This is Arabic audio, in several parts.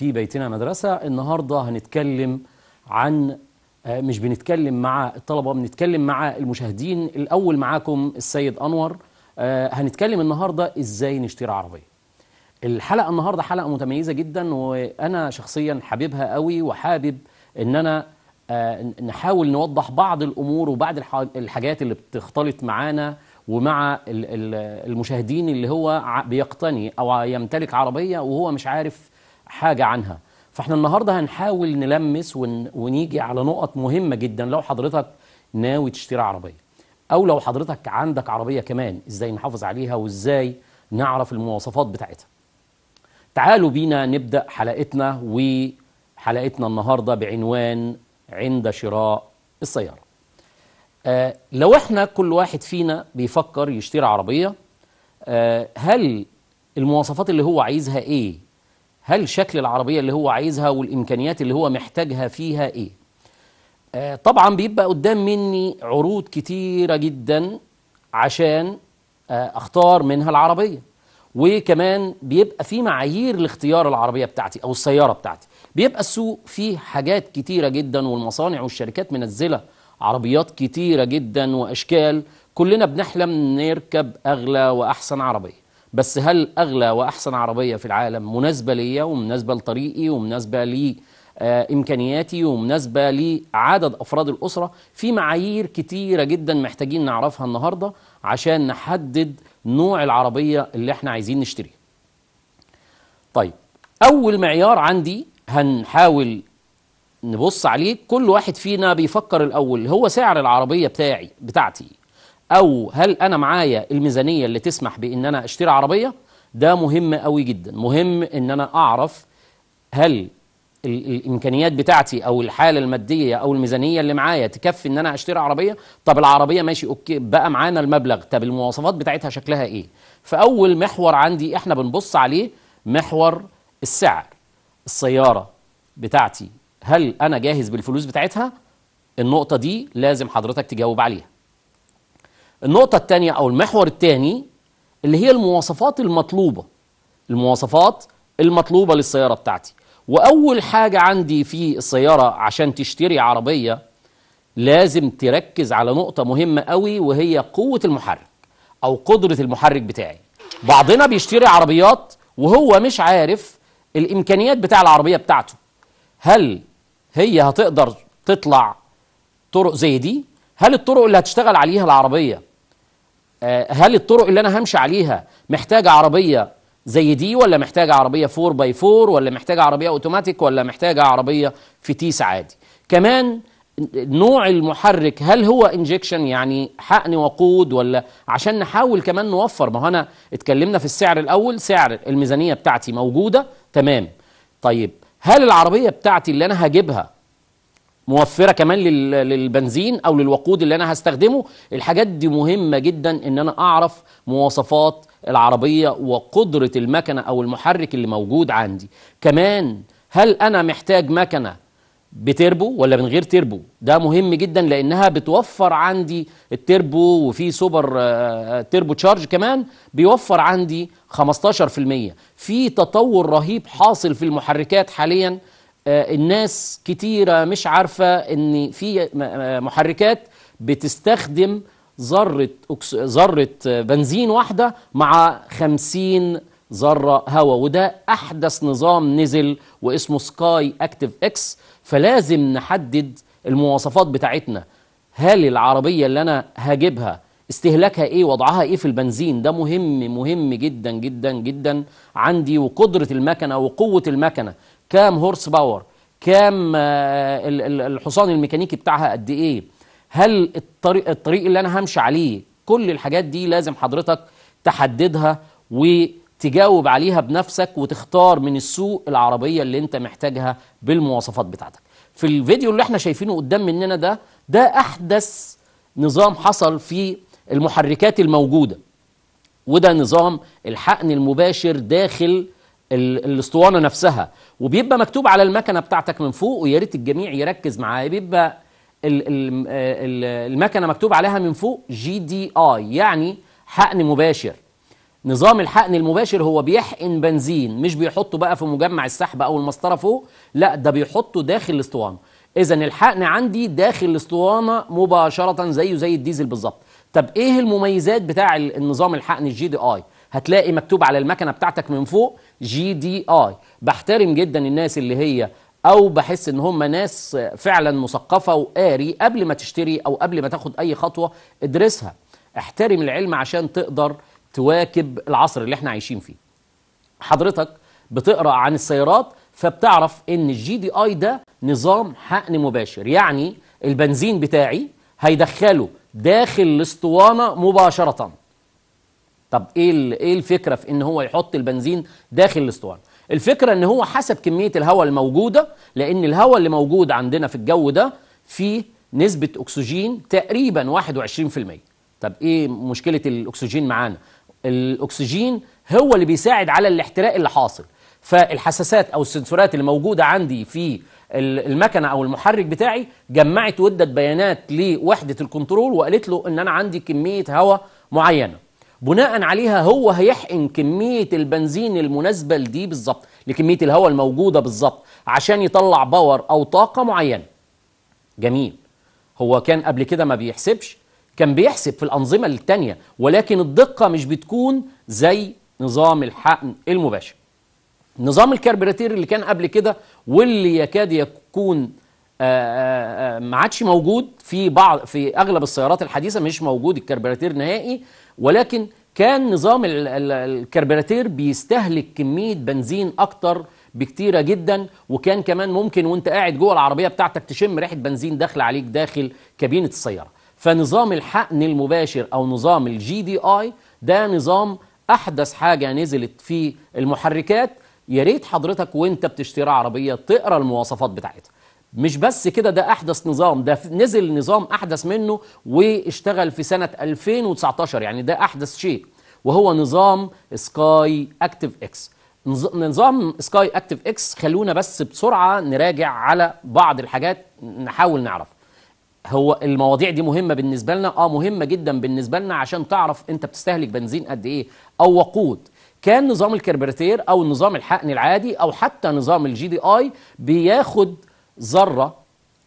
في بيتنا مدرسة النهاردة هنتكلم عن آه، مش بنتكلم مع الطلبة بنتكلم مع المشاهدين الأول معاكم السيد أنور آه، هنتكلم النهاردة إزاي نشتري عربية الحلقة النهاردة حلقة متميزة جدا وأنا شخصيا حبيبها قوي وحابب أن أنا آه، نحاول نوضح بعض الأمور وبعض الحاجات اللي بتختلط معانا ومع المشاهدين اللي هو بيقتني او يمتلك عربيه وهو مش عارف حاجة عنها فاحنا النهاردة هنحاول نلمس ون... ونيجي على نقط مهمة جدا لو حضرتك ناوي تشتري عربية أو لو حضرتك عندك عربية كمان إزاي نحافظ عليها وإزاي نعرف المواصفات بتاعتها تعالوا بينا نبدأ حلقتنا وحلقتنا النهاردة بعنوان عند شراء السيارة آه لو احنا كل واحد فينا بيفكر يشتري عربية آه هل المواصفات اللي هو عايزها ايه هل شكل العربية اللي هو عايزها والإمكانيات اللي هو محتاجها فيها إيه آه، طبعا بيبقى قدام مني عروض كتيرة جدا عشان آه، أختار منها العربية وكمان بيبقى في معايير لاختيار العربية بتاعتي أو السيارة بتاعتي بيبقى السوق فيه حاجات كتيرة جدا والمصانع والشركات منزلة عربيات كتيرة جدا وأشكال كلنا بنحلم نركب أغلى وأحسن عربية بس هل أغلى وأحسن عربية في العالم مناسبة ليا ومناسبة لطريقي ومناسبة لي آه، إمكانياتي ومناسبة لعدد أفراد الأسرة في معايير كتيرة جدا محتاجين نعرفها النهاردة عشان نحدد نوع العربية اللي احنا عايزين نشتريها طيب أول معيار عندي هنحاول نبص عليه كل واحد فينا بيفكر الأول هو سعر العربية بتاعي بتاعتي او هل انا معايا الميزانيه اللي تسمح بان انا اشتري عربيه ده مهم قوي جدا مهم ان انا اعرف هل الامكانيات بتاعتي او الحاله الماديه او الميزانيه اللي معايا تكفي ان انا اشتري عربيه طب العربيه ماشي اوكي بقى معانا المبلغ طب المواصفات بتاعتها شكلها ايه فاول محور عندي احنا بنبص عليه محور السعر السياره بتاعتي هل انا جاهز بالفلوس بتاعتها النقطه دي لازم حضرتك تجاوب عليها النقطة الثانية أو المحور الثاني اللي هي المواصفات المطلوبة المواصفات المطلوبة للسيارة بتاعتي وأول حاجة عندي في السيارة عشان تشتري عربية لازم تركز على نقطة مهمة قوي وهي قوة المحرك أو قدرة المحرك بتاعي بعضنا بيشتري عربيات وهو مش عارف الإمكانيات بتاع العربية بتاعته هل هي هتقدر تطلع طرق زي دي هل الطرق اللي هتشتغل عليها العربية آه، هل الطرق اللي انا همشي عليها محتاجه عربيه زي دي ولا محتاجه عربيه 4 باي 4 ولا محتاجه عربيه اوتوماتيك ولا محتاجه عربيه في تيس عادي كمان نوع المحرك هل هو انجكشن يعني حقن وقود ولا عشان نحاول كمان نوفر ما هو انا اتكلمنا في السعر الاول سعر الميزانيه بتاعتي موجوده تمام طيب هل العربيه بتاعتي اللي انا هجيبها موفره كمان للبنزين او للوقود اللي انا هستخدمه الحاجات دي مهمه جدا ان انا اعرف مواصفات العربيه وقدره المكنه او المحرك اللي موجود عندي كمان هل انا محتاج مكنه بتربو ولا من غير تربو ده مهم جدا لانها بتوفر عندي التربو وفي سوبر آه، آه، تربو تشارج كمان بيوفر عندي 15% في تطور رهيب حاصل في المحركات حاليا آه، الناس كتيرة مش عارفة ان في آه، محركات بتستخدم ذرة ذرة بنزين واحدة مع 50 ذرة هواء وده أحدث نظام نزل واسمه سكاي أكتيف إكس فلازم نحدد المواصفات بتاعتنا هل العربية اللي أنا هجيبها استهلاكها ايه وضعها ايه في البنزين ده مهم مهم جدا جدا جدا عندي وقدرة المكنة وقوة المكنة كام هورس باور كام آه، الحصان الميكانيكي بتاعها قد ايه هل الطريق, الطريق اللي انا همشي عليه كل الحاجات دي لازم حضرتك تحددها وتجاوب عليها بنفسك وتختار من السوق العربية اللي انت محتاجها بالمواصفات بتاعتك في الفيديو اللي احنا شايفينه قدام مننا ده ده احدث نظام حصل في المحركات الموجودة وده نظام الحقن المباشر داخل الاسطوانه نفسها وبيبقى مكتوب على المكنه بتاعتك من فوق ويا ريت الجميع يركز معايا بيبقى المكنه مكتوب عليها من فوق جي دي اي يعني حقن مباشر نظام الحقن المباشر هو بيحقن بنزين مش بيحطه بقى في مجمع السحب او المسطره فوق لا ده بيحطه داخل الاسطوانه اذا الحقن عندي داخل الاسطوانه مباشره زيه زي الديزل بالظبط طب ايه المميزات بتاع النظام الحقن الجي دي اي هتلاقي مكتوب على المكنه بتاعتك من فوق جي دي اي بحترم جدا الناس اللي هي او بحس ان هم ناس فعلا مثقفه وقاري قبل ما تشتري او قبل ما تاخد اي خطوه ادرسها احترم العلم عشان تقدر تواكب العصر اللي احنا عايشين فيه حضرتك بتقرا عن السيارات فبتعرف ان الجي دي اي ده نظام حقن مباشر يعني البنزين بتاعي هيدخله داخل الاسطوانه مباشره طب ايه ايه الفكره في ان هو يحط البنزين داخل الاسطوانه الفكره ان هو حسب كميه الهواء الموجوده لان الهواء اللي موجود عندنا في الجو ده فيه نسبه اكسجين تقريبا 21% طب ايه مشكله الاكسجين معانا الاكسجين هو اللي بيساعد على الاحتراق اللي حاصل فالحساسات او السنسورات اللي موجوده عندي في المكنه او المحرك بتاعي جمعت وادت بيانات لوحده الكنترول وقالت له ان انا عندي كميه هواء معينه بناء عليها هو هيحقن كمية البنزين المناسبة لدي بالظبط لكمية الهواء الموجودة بالظبط عشان يطلع باور أو طاقة معينة جميل هو كان قبل كده ما بيحسبش كان بيحسب في الأنظمة التانية ولكن الدقة مش بتكون زي نظام الحقن المباشر نظام الكربراتير اللي كان قبل كده واللي يكاد يكون آه، آه، آه، ما عادش موجود في بعض في اغلب السيارات الحديثه مش موجود الكربراتير نهائي ولكن كان نظام الكربراتير بيستهلك كمية بنزين أكتر بكتيرة جدا وكان كمان ممكن وانت قاعد جوه العربية بتاعتك تشم ريحة بنزين داخل عليك داخل كابينة السيارة فنظام الحقن المباشر أو نظام الجي دي آي ده نظام أحدث حاجة نزلت في المحركات يا ريت حضرتك وانت بتشتري عربية تقرا المواصفات بتاعتها مش بس كده ده احدث نظام ده نزل نظام احدث منه واشتغل في سنه 2019 يعني ده احدث شيء وهو نظام سكاي اكتيف اكس نظام سكاي اكتيف اكس خلونا بس بسرعه نراجع على بعض الحاجات نحاول نعرف هو المواضيع دي مهمه بالنسبه لنا اه مهمه جدا بالنسبه لنا عشان تعرف انت بتستهلك بنزين قد ايه او وقود كان نظام الكربراتير او نظام الحقن العادي او حتى نظام الجي دي اي بياخد ذرة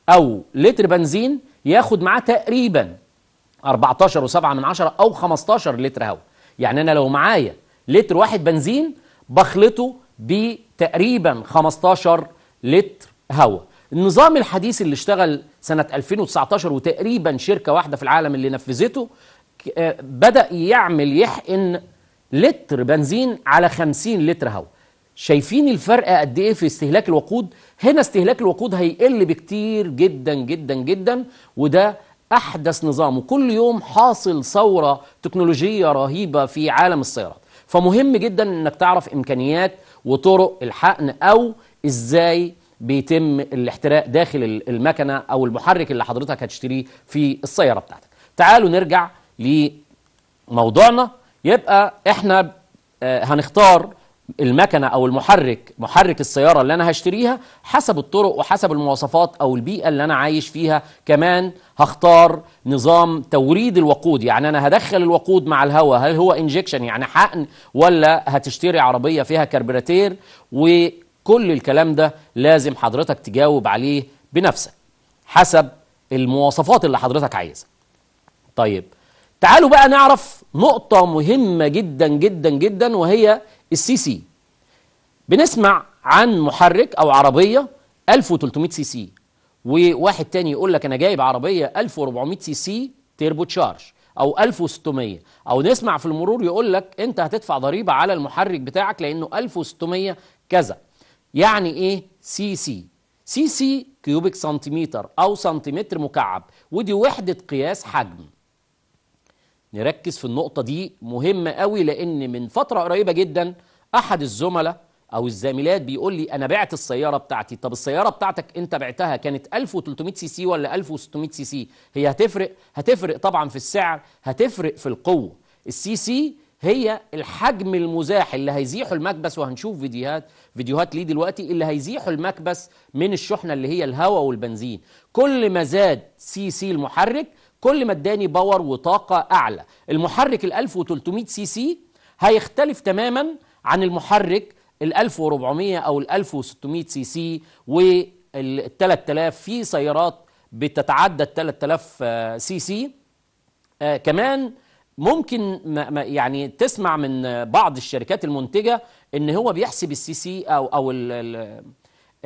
أو لتر بنزين ياخد معاه تقريبا 14 و7 من عشرة أو 15 لتر هواء يعني أنا لو معايا لتر واحد بنزين بخلطه بتقريبا 15 لتر هواء النظام الحديث اللي اشتغل سنة 2019 وتقريبا شركة واحدة في العالم اللي نفذته آه، بدأ يعمل يحقن لتر بنزين على 50 لتر هواء شايفين الفرق قد ايه في استهلاك الوقود هنا استهلاك الوقود هيقل بكتير جدا جدا جدا وده احدث نظام وكل يوم حاصل ثوره تكنولوجيه رهيبه في عالم السيارات فمهم جدا انك تعرف امكانيات وطرق الحقن او ازاي بيتم الاحتراق داخل المكنه او المحرك اللي حضرتك هتشتريه في السياره بتاعتك تعالوا نرجع لموضوعنا يبقى احنا آه، هنختار المكنه او المحرك محرك السياره اللي انا هشتريها حسب الطرق وحسب المواصفات او البيئه اللي انا عايش فيها كمان هختار نظام توريد الوقود يعني انا هدخل الوقود مع الهواء هل هو انجكشن يعني حقن ولا هتشتري عربيه فيها كربراتير وكل الكلام ده لازم حضرتك تجاوب عليه بنفسك حسب المواصفات اللي حضرتك عايزها طيب تعالوا بقى نعرف نقطة مهمة جدا جدا جدا وهي السي سي بنسمع عن محرك أو عربية 1300 سي سي وواحد تاني يقول لك أنا جايب عربية 1400 سي سي تيربو تشارج أو 1600 أو نسمع في المرور يقول لك أنت هتدفع ضريبة على المحرك بتاعك لأنه 1600 كذا يعني إيه سي سي سي سي كيوبيك سنتيمتر أو سنتيمتر مكعب ودي وحدة قياس حجم نركز في النقطة دي مهمة قوي لأن من فترة قريبة جدا أحد الزملاء أو الزميلات بيقول لي أنا بعت السيارة بتاعتي طب السيارة بتاعتك أنت بعتها كانت 1300 سي سي ولا 1600 سي سي هي هتفرق هتفرق طبعا في السعر هتفرق في القوة السي سي هي الحجم المزاح اللي هيزيحه المكبس وهنشوف فيديوهات فيديوهات ليه دلوقتي اللي هيزيحه المكبس من الشحنه اللي هي الهواء والبنزين كل ما زاد سي سي المحرك كل ما اداني باور وطاقة أعلى المحرك ال 1300 سي سي هيختلف تماما عن المحرك ال 1400 أو ال 1600 سي سي وال 3000 في سيارات بتتعدى ال 3000 آه، سي سي آه كمان ممكن ما يعني تسمع من بعض الشركات المنتجة ان هو بيحسب السي سي او او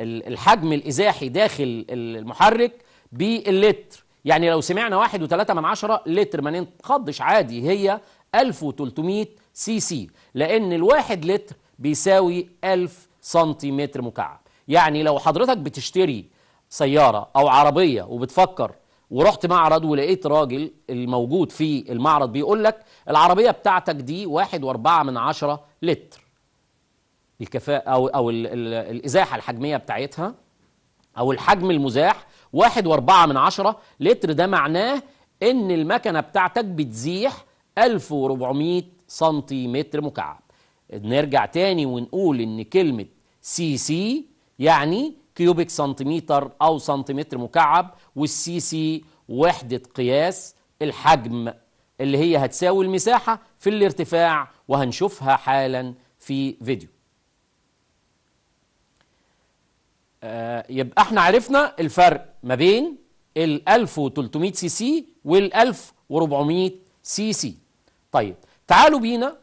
الحجم الازاحي داخل المحرك باللتر يعني لو سمعنا واحد وثلاثة من عشرة لتر ما نتخضش عادي هي 1300 سي سي لأن الواحد لتر بيساوي 1000 سنتيمتر مكعب يعني لو حضرتك بتشتري سيارة أو عربية وبتفكر ورحت معرض ولقيت راجل الموجود في المعرض بيقول لك العربية بتاعتك دي واحد واربعة من عشرة لتر الكفاءة أو, أو الإزاحة الحجمية بتاعتها أو الحجم المزاح واحد واربعة من عشرة لتر ده معناه ان المكنة بتاعتك بتزيح 1400 سنتيمتر مكعب نرجع تاني ونقول ان كلمة سي سي يعني كيوبيك سنتيمتر او سنتيمتر مكعب والسي سي وحدة قياس الحجم اللي هي هتساوي المساحة في الارتفاع وهنشوفها حالا في فيديو آه، يبقى احنا عرفنا الفرق ما بين ال 1300 سي سي وال 1400 سي سي طيب تعالوا بينا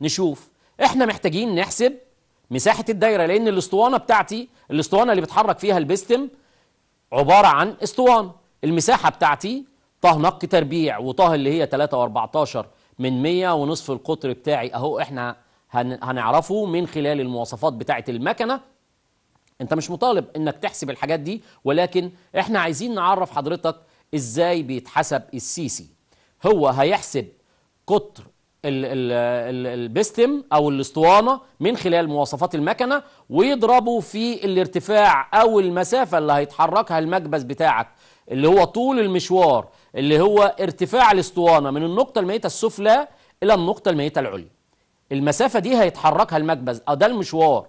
نشوف احنا محتاجين نحسب مساحة الدايرة لأن الاسطوانة بتاعتي الاسطوانة اللي بتحرك فيها البستم عبارة عن اسطوانة المساحة بتاعتي طه نق تربيع وطه اللي هي 3.14 من 100 ونصف القطر بتاعي اهو احنا هنعرفه من خلال المواصفات بتاعة المكنة انت مش مطالب انك تحسب الحاجات دي ولكن احنا عايزين نعرف حضرتك ازاي بيتحسب السيسي هو هيحسب قطر البستم او الاسطوانه من خلال مواصفات المكنه ويضربه في الارتفاع او المسافه اللي هيتحركها المكبس بتاعك اللي هو طول المشوار اللي هو ارتفاع الاسطوانه من النقطه الميته السفلى الى النقطه الميته العليا المسافه دي هيتحركها المكبس اه ده المشوار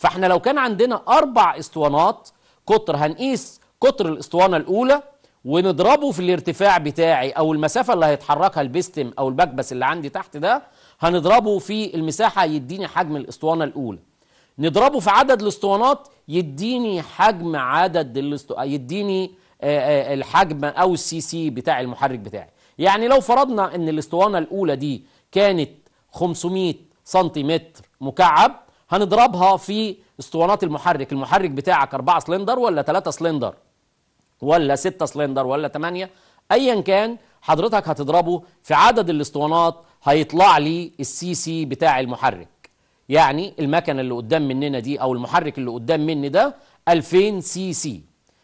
فاحنا لو كان عندنا أربع اسطوانات قطر هنقيس قطر الاسطوانة الأولى ونضربه في الارتفاع بتاعي أو المسافة اللي هيتحركها البستم أو البكبس اللي عندي تحت ده هنضربه في المساحة يديني حجم الاسطوانة الأولى نضربه في عدد الاسطوانات يديني حجم عدد الاستو... يديني آه، آه، الحجم او السي سي بتاع المحرك بتاعي يعني لو فرضنا ان الاسطوانه الاولى دي كانت 500 سنتيمتر مكعب هنضربها في اسطوانات المحرك المحرك بتاعك 4 سلندر ولا 3 سلندر ولا 6 سلندر ولا 8 ايا كان حضرتك هتضربه في عدد الاسطوانات هيطلع لي السي سي بتاع المحرك يعني المكنه اللي قدام مننا دي او المحرك اللي قدام مني ده 2000 سي سي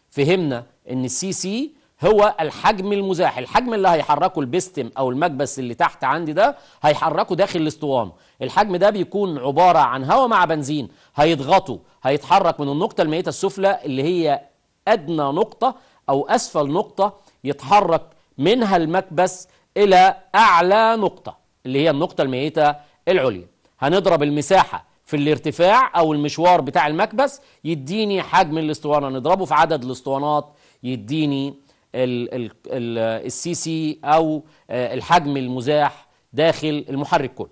فهمنا ان السي سي هو الحجم المزاح الحجم اللي هيحركه البستم او المكبس اللي تحت عندي ده هيحركه داخل الاسطوانه الحجم ده بيكون عباره عن هواء مع بنزين هيضغطوا هيتحرك من النقطه الميته السفلى اللي هي ادنى نقطه او اسفل نقطه يتحرك منها المكبس الى اعلى نقطه اللي هي النقطه الميته العليا هنضرب المساحه في الارتفاع او المشوار بتاع المكبس يديني حجم الاسطوانه نضربه في عدد الاسطوانات يديني السي سي او آه، الحجم المزاح داخل المحرك كله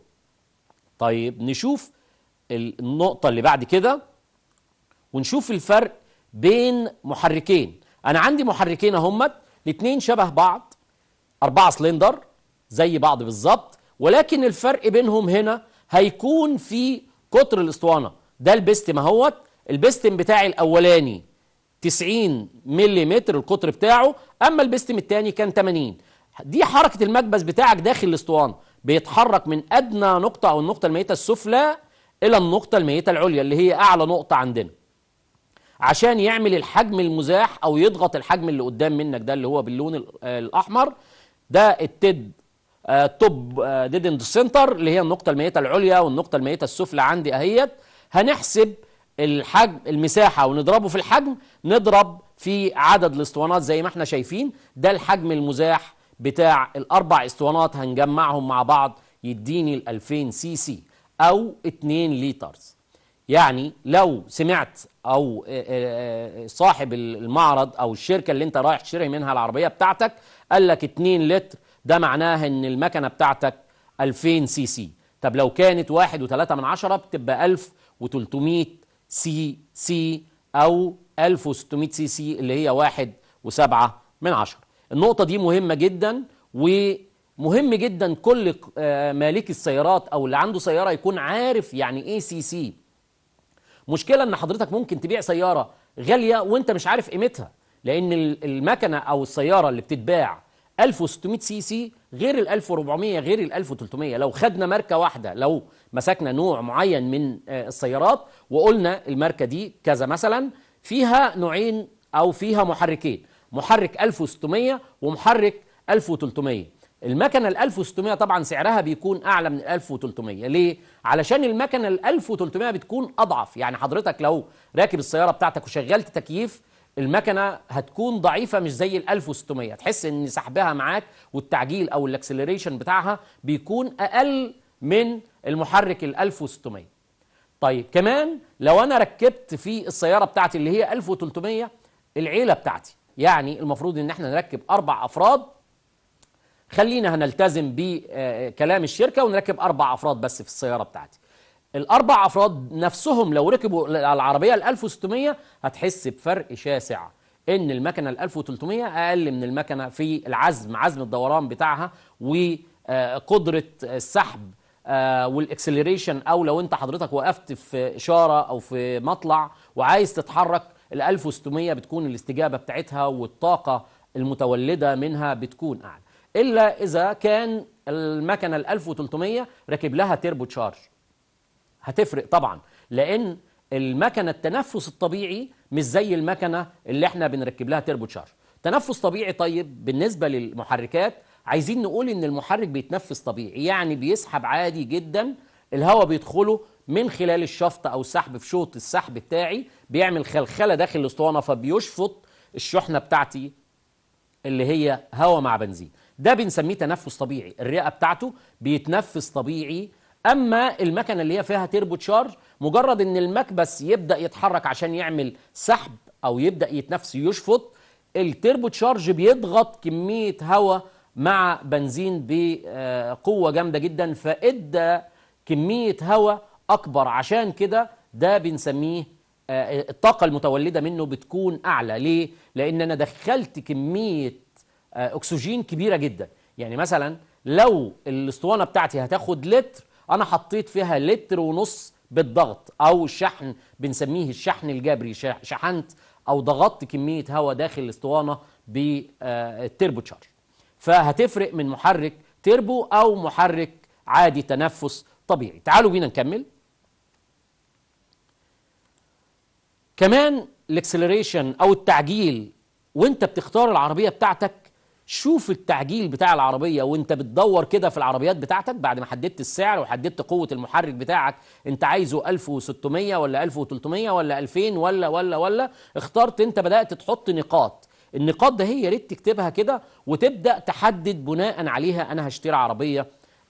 طيب نشوف النقطة اللي بعد كده ونشوف الفرق بين محركين أنا عندي محركين اهمت الاتنين شبه بعض أربعة سلندر زي بعض بالظبط ولكن الفرق بينهم هنا هيكون في قطر الاسطوانة ده البستم اهوت البستم بتاعي الأولاني 90 ملم القطر بتاعه اما البستم الثاني كان 80 دي حركه المكبس بتاعك داخل الاسطوانه بيتحرك من ادنى نقطه او النقطه الميته السفلى الى النقطه الميته العليا اللي هي اعلى نقطه عندنا عشان يعمل الحجم المزاح او يضغط الحجم اللي قدام منك ده اللي هو باللون الاحمر ده التد آه، توب ديدند آه، سنتر اللي هي النقطه الميته العليا والنقطه الميته السفلى عندي اهيت هنحسب الحجم المساحة ونضربه في الحجم نضرب في عدد الاسطوانات زي ما احنا شايفين ده الحجم المزاح بتاع الأربع اسطوانات هنجمعهم مع بعض يديني ال 2000 سي سي أو 2 ليترز يعني لو سمعت أو آه، آه، آه، صاحب المعرض أو الشركة اللي أنت رايح تشتري منها العربية بتاعتك قال لك 2 لتر ده معناه إن المكنة بتاعتك 2000 سي سي طب لو كانت 1.3 بتبقى 1300 سي سي أو 1600 سي سي اللي هي واحد وسبعة من عشر النقطة دي مهمة جدا ومهم جدا كل آه، مالك السيارات أو اللي عنده سيارة يكون عارف يعني إيه سي سي مشكلة إن حضرتك ممكن تبيع سيارة غالية وأنت مش عارف قيمتها لأن المكنة أو السيارة اللي بتتباع 1600 سي سي غير ال 1400 غير ال 1300 لو خدنا ماركه واحده لو مسكنا نوع معين من آه، السيارات وقلنا الماركه دي كذا مثلا فيها نوعين او فيها محركين محرك 1600 ومحرك 1300 المكنه ال 1600 طبعا سعرها بيكون اعلى من ال 1300 ليه علشان المكنه ال 1300 بتكون اضعف يعني حضرتك لو راكب السياره بتاعتك وشغلت تكييف المكنه هتكون ضعيفه مش زي ال 1600 تحس ان سحبها معاك والتعجيل او الاكسلريشن بتاعها بيكون اقل من المحرك ال 1600 طيب كمان لو انا ركبت في السياره بتاعتي اللي هي 1300 العيله بتاعتي يعني المفروض ان احنا نركب اربع افراد خلينا هنلتزم بكلام الشركه ونركب اربع افراد بس في السياره بتاعتي الاربع افراد نفسهم لو ركبوا العربيه ال 1600 هتحس بفرق شاسع ان المكنه ال 1300 اقل من المكنه في العزم عزم الدوران بتاعها وقدره السحب آه، والاكسلريشن او لو انت حضرتك وقفت في اشاره او في مطلع وعايز تتحرك ال 1600 بتكون الاستجابه بتاعتها والطاقه المتولده منها بتكون اعلى الا اذا كان المكنه ال 1300 راكب لها تيربو تشارج هتفرق طبعا لان المكنه التنفس الطبيعي مش زي المكنه اللي احنا بنركب لها تيربو تشارج تنفس طبيعي طيب بالنسبه للمحركات عايزين نقول ان المحرك بيتنفس طبيعي يعني بيسحب عادي جدا الهواء بيدخله من خلال الشفط او السحب في شوط السحب بتاعي بيعمل خلخله داخل الاسطوانه فبيشفط الشحنه بتاعتي اللي هي هواء مع بنزين ده بنسميه تنفس طبيعي الرئه بتاعته بيتنفس طبيعي اما المكنه اللي هي فيها تيربو تشارج مجرد ان المكبس يبدا يتحرك عشان يعمل سحب او يبدا يتنفس يشفط التيربو تشارج بيضغط كميه هواء مع بنزين بقوة جامدة جدا فإدى كمية هواء أكبر عشان كده ده بنسميه آه، الطاقة المتولدة منه بتكون أعلى ليه؟ لأن أنا دخلت كمية آه، أكسجين كبيرة جدا يعني مثلا لو الاسطوانة بتاعتي هتاخد لتر أنا حطيت فيها لتر ونص بالضغط أو الشحن بنسميه الشحن الجبري شحنت أو ضغطت كمية هواء داخل الاسطوانة بالتربو تشارج فهتفرق من محرك تربو أو محرك عادي تنفس طبيعي تعالوا بينا نكمل كمان الاكسلريشن أو التعجيل وانت بتختار العربية بتاعتك شوف التعجيل بتاع العربية وانت بتدور كده في العربيات بتاعتك بعد ما حددت السعر وحددت قوة المحرك بتاعك انت عايزه 1600 ولا 1300 ولا 2000 ولا ولا ولا اخترت انت بدأت تحط نقاط النقاط ده هي ريت تكتبها كده وتبدا تحدد بناء عليها انا هشتري عربيه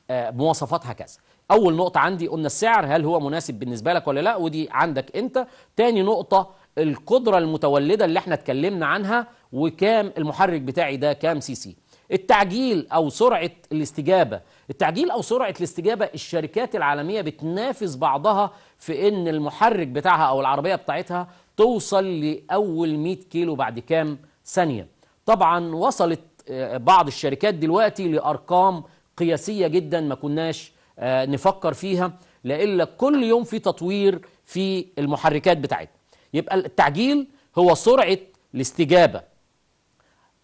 آه، مواصفاتها كذا اول نقطه عندي قلنا السعر هل هو مناسب بالنسبه لك ولا لا ودي عندك انت تاني نقطه القدره المتولده اللي احنا اتكلمنا عنها وكام المحرك بتاعي ده كام سي سي التعجيل او سرعه الاستجابه التعجيل او سرعه الاستجابه الشركات العالميه بتنافس بعضها في ان المحرك بتاعها او العربيه بتاعتها توصل لاول 100 كيلو بعد كام ثانية طبعا وصلت آه، بعض الشركات دلوقتي لأرقام قياسية جدا ما كناش آه، نفكر فيها لإلا كل يوم في تطوير في المحركات بتاعتنا يبقى التعجيل هو سرعة الاستجابة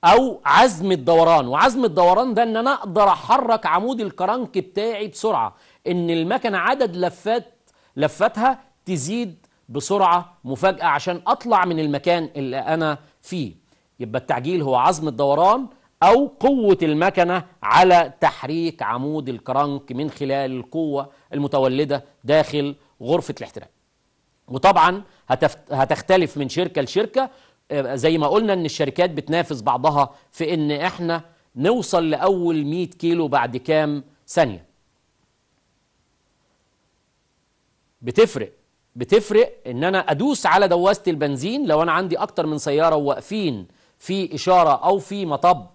أو عزم الدوران وعزم الدوران ده إن أنا أقدر أحرك عمود الكرنك بتاعي بسرعة إن المكنة عدد لفات لفاتها تزيد بسرعة مفاجأة عشان أطلع من المكان اللي أنا فيه يبقى التعجيل هو عزم الدوران أو قوة المكنة على تحريك عمود الكرنك من خلال القوة المتولدة داخل غرفة الاحتراق وطبعا هتختلف من شركة لشركة آه، زي ما قلنا ان الشركات بتنافس بعضها في ان احنا نوصل لأول 100 كيلو بعد كام ثانية بتفرق بتفرق ان انا ادوس على دواسة البنزين لو انا عندي اكتر من سيارة وواقفين في إشارة أو في مطب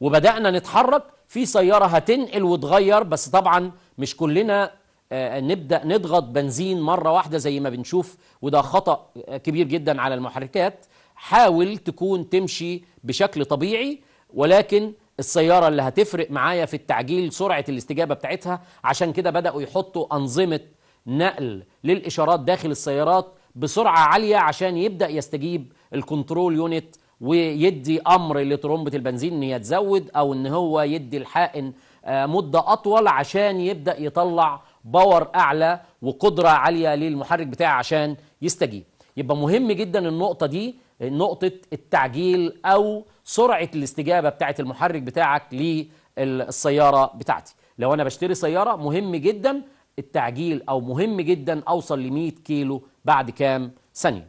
وبدأنا نتحرك في سيارة هتنقل وتغير بس طبعا مش كلنا آه، نبدأ نضغط بنزين مرة واحدة زي ما بنشوف وده خطأ كبير جدا على المحركات حاول تكون تمشي بشكل طبيعي ولكن السيارة اللي هتفرق معايا في التعجيل سرعة الاستجابة بتاعتها عشان كده بدأوا يحطوا أنظمة نقل للإشارات داخل السيارات بسرعة عالية عشان يبدأ يستجيب الكنترول يونت ويدي امر لترمبه البنزين ان هي تزود او ان هو يدي الحائن آه، مده اطول عشان يبدا يطلع باور اعلى وقدره عاليه للمحرك بتاعه عشان يستجيب يبقى مهم جدا النقطه دي نقطه التعجيل او سرعه الاستجابه بتاعه المحرك بتاعك للسياره بتاعتي لو انا بشتري سياره مهم جدا التعجيل او مهم جدا اوصل ل 100 كيلو بعد كام ثانيه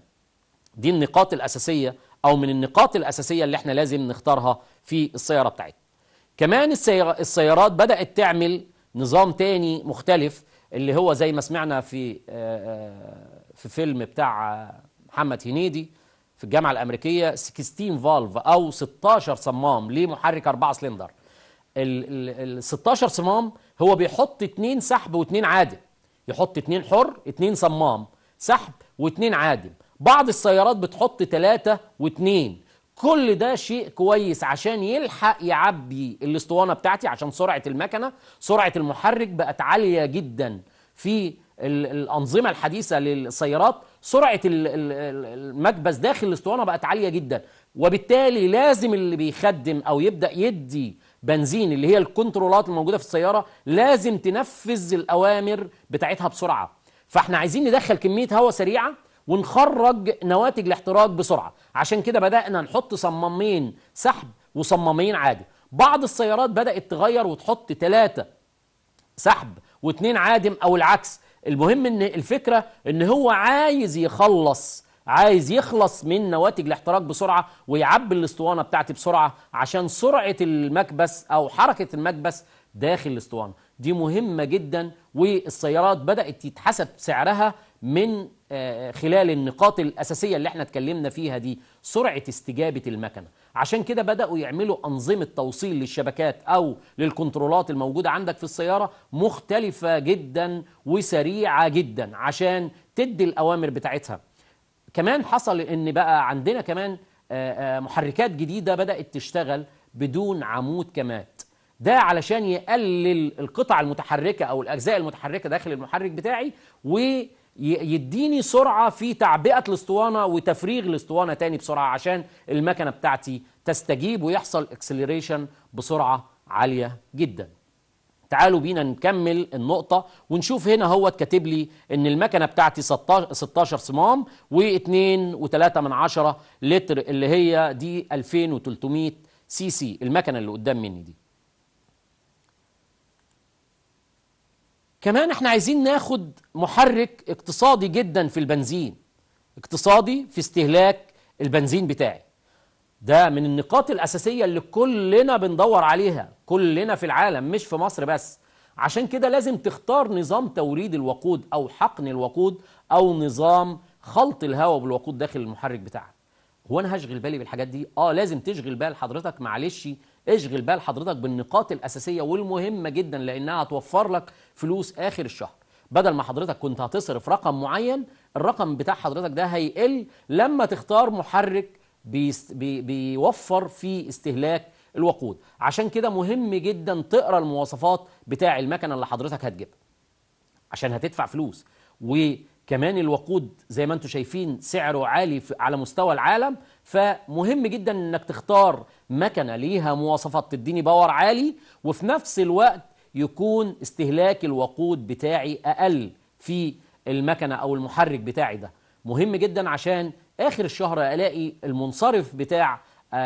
دي النقاط الاساسيه أو من النقاط الأساسية اللي احنا لازم نختارها في السيارة بتاعتنا كمان السيارات بدأت تعمل نظام تاني مختلف اللي هو زي ما سمعنا في آه، آه، في فيلم بتاع محمد هنيدي في الجامعة الأمريكية 16 فالف أو 16 صمام لمحرك 4 سلندر ال 16 صمام هو بيحط اتنين سحب واتنين عادم يحط اتنين حر اتنين صمام سحب واتنين عادم بعض السيارات بتحط ثلاثة واثنين كل ده شيء كويس عشان يلحق يعبي الاسطوانه بتاعتي عشان سرعه المكنه سرعه المحرك بقت عاليه جدا في الانظمه الحديثه للسيارات سرعه المكبس داخل الاسطوانه بقت عاليه جدا وبالتالي لازم اللي بيخدم او يبدا يدي بنزين اللي هي الكنترولات الموجوده في السياره لازم تنفذ الاوامر بتاعتها بسرعه فاحنا عايزين ندخل كميه هواء سريعه ونخرج نواتج الاحتراق بسرعه عشان كده بدانا نحط صمامين سحب وصمامين عادي بعض السيارات بدات تغير وتحط ثلاثه سحب واثنين عادم او العكس المهم ان الفكره ان هو عايز يخلص عايز يخلص من نواتج الاحتراق بسرعه ويعبي الاسطوانه بتاعتي بسرعه عشان سرعه المكبس او حركه المكبس داخل الاسطوانه دي مهمة جدا والسيارات بدأت يتحسب سعرها من آه، خلال النقاط الأساسية اللي احنا اتكلمنا فيها دي سرعة استجابة المكنة عشان كده بدأوا يعملوا أنظمة توصيل للشبكات أو للكنترولات الموجودة عندك في السيارة مختلفة جدا وسريعة جدا عشان تدي الأوامر بتاعتها كمان حصل ان بقى عندنا كمان آه، آه، محركات جديدة بدأت تشتغل بدون عمود كمات ده علشان يقلل القطع المتحركة أو الأجزاء المتحركة داخل المحرك بتاعي ويديني سرعة في تعبئة الاسطوانة وتفريغ الاسطوانة تاني بسرعة عشان المكنة بتاعتي تستجيب ويحصل اكسلريشن بسرعة عالية جدا تعالوا بينا نكمل النقطة ونشوف هنا هو كاتب لي ان المكنة بتاعتي 16 صمام و2.3 من عشرة لتر اللي هي دي 2300 سي سي المكنة اللي قدام مني دي كمان احنا عايزين ناخد محرك اقتصادي جدا في البنزين اقتصادي في استهلاك البنزين بتاعي ده من النقاط الأساسية اللي كلنا بندور عليها كلنا في العالم مش في مصر بس عشان كده لازم تختار نظام توريد الوقود أو حقن الوقود أو نظام خلط الهواء بالوقود داخل المحرك بتاعك هو أنا هشغل بالي بالحاجات دي؟ آه لازم تشغل بال حضرتك معلش اشغل بال حضرتك بالنقاط الاساسيه والمهمه جدا لانها هتوفر لك فلوس اخر الشهر بدل ما حضرتك كنت هتصرف رقم معين الرقم بتاع حضرتك ده هيقل لما تختار محرك بيوفر في استهلاك الوقود عشان كده مهم جدا تقرا المواصفات بتاع المكنه اللي حضرتك هتجيبها عشان هتدفع فلوس و كمان الوقود زي ما انتم شايفين سعره عالي على مستوى العالم فمهم جدا انك تختار مكنه ليها مواصفات تديني باور عالي وفي نفس الوقت يكون استهلاك الوقود بتاعي اقل في المكنه او المحرك بتاعي ده مهم جدا عشان اخر الشهر الاقي المنصرف بتاع آه،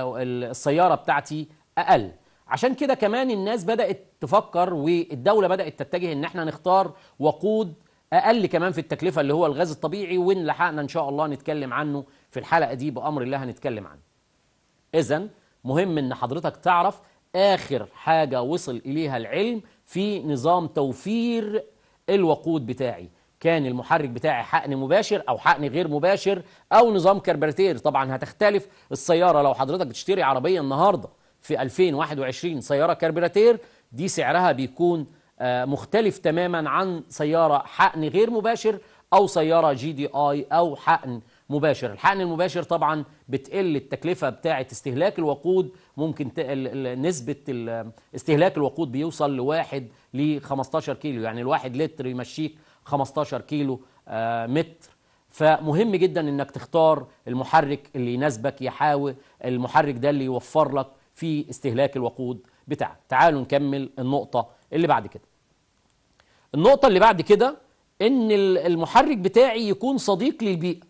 آه، السياره بتاعتي اقل عشان كده كمان الناس بدات تفكر والدوله بدات تتجه ان احنا نختار وقود اقل كمان في التكلفه اللي هو الغاز الطبيعي وان لحقنا ان شاء الله نتكلم عنه في الحلقه دي بامر الله هنتكلم عنه اذا مهم ان حضرتك تعرف اخر حاجه وصل اليها العلم في نظام توفير الوقود بتاعي كان المحرك بتاعي حقن مباشر او حقن غير مباشر او نظام كربرتير طبعا هتختلف السياره لو حضرتك بتشتري عربيه النهارده في 2021 سياره كربرتير دي سعرها بيكون آه، مختلف تماما عن سيارة حقن غير مباشر أو سيارة جي دي آي أو حقن مباشر الحقن المباشر طبعا بتقل التكلفة بتاعة استهلاك الوقود ممكن نسبة استهلاك الوقود بيوصل لواحد ل 15 كيلو يعني الواحد لتر يمشيك 15 كيلو آه، متر فمهم جدا انك تختار المحرك اللي يناسبك يحاول المحرك ده اللي يوفر لك في استهلاك الوقود بتاعك تعالوا نكمل النقطة اللي بعد كده النقطة اللي بعد كده ان المحرك بتاعي يكون صديق للبيئة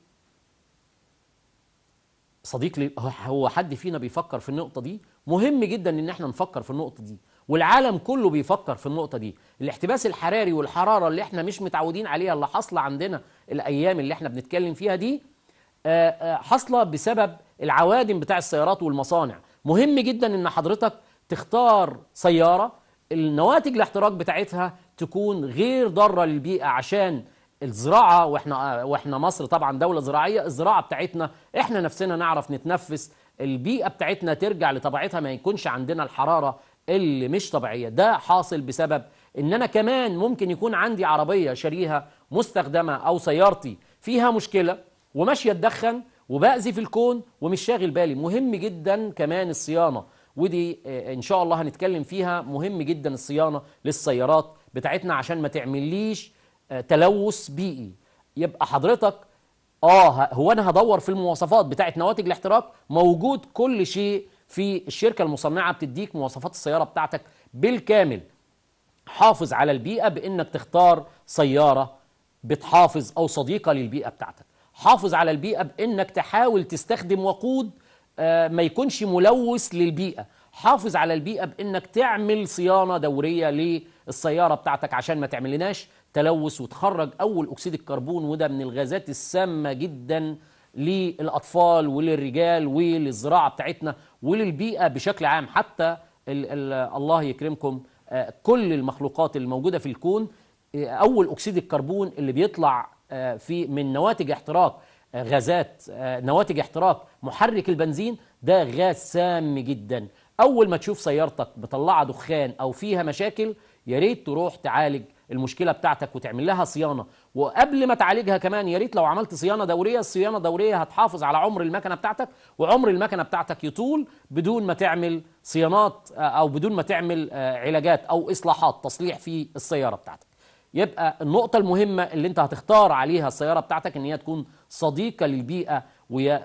صديق لي هو حد فينا بيفكر في النقطة دي مهم جدا ان احنا نفكر في النقطة دي والعالم كله بيفكر في النقطة دي الاحتباس الحراري والحرارة اللي احنا مش متعودين عليها اللي حاصلة عندنا الايام اللي احنا بنتكلم فيها دي آه، آه، حاصلة بسبب العوادم بتاع السيارات والمصانع مهم جدا ان حضرتك تختار سيارة النواتج الاحتراق بتاعتها تكون غير ضاره للبيئه عشان الزراعه واحنا واحنا مصر طبعا دوله زراعيه الزراعه بتاعتنا احنا نفسنا نعرف نتنفس البيئه بتاعتنا ترجع لطبيعتها ما يكونش عندنا الحراره اللي مش طبيعيه ده حاصل بسبب ان انا كمان ممكن يكون عندي عربيه شاريها مستخدمه او سيارتي فيها مشكله وماشيه اتدخن وباذي في الكون ومش شاغل بالي مهم جدا كمان الصيانه ودي آه، ان شاء الله هنتكلم فيها مهم جدا الصيانه للسيارات بتاعتنا عشان ما تعمليش آه، تلوث بيئي يبقى حضرتك اه هو انا هدور في المواصفات بتاعت نواتج الاحتراق موجود كل شيء في الشركه المصنعه بتديك مواصفات السياره بتاعتك بالكامل حافظ على البيئه بانك تختار سياره بتحافظ او صديقه للبيئه بتاعتك حافظ على البيئه بانك تحاول تستخدم وقود آه، ما يكونش ملوث للبيئه حافظ على البيئه بانك تعمل صيانه دوريه للسياره بتاعتك عشان ما تعملناش تلوث وتخرج اول اكسيد الكربون وده من الغازات السامه جدا للاطفال وللرجال وللزراعه بتاعتنا وللبيئه بشكل عام حتى الـ الـ الله يكرمكم آه، كل المخلوقات الموجوده في الكون آه، اول اكسيد الكربون اللي بيطلع في من نواتج احتراق غازات آه، نواتج احتراق محرك البنزين ده غاز سام جدا اول ما تشوف سيارتك مطلعه دخان او فيها مشاكل يا ريت تروح تعالج المشكله بتاعتك وتعمل لها صيانه وقبل ما تعالجها كمان يا ريت لو عملت صيانه دوريه الصيانه الدوريه هتحافظ على عمر المكنه بتاعتك وعمر المكنه بتاعتك يطول بدون ما تعمل صيانات آه، او بدون ما تعمل آه، علاجات او اصلاحات تصليح في السياره بتاعتك يبقى النقطة المهمة اللي انت هتختار عليها السيارة بتاعتك ان هي تكون صديقة للبيئة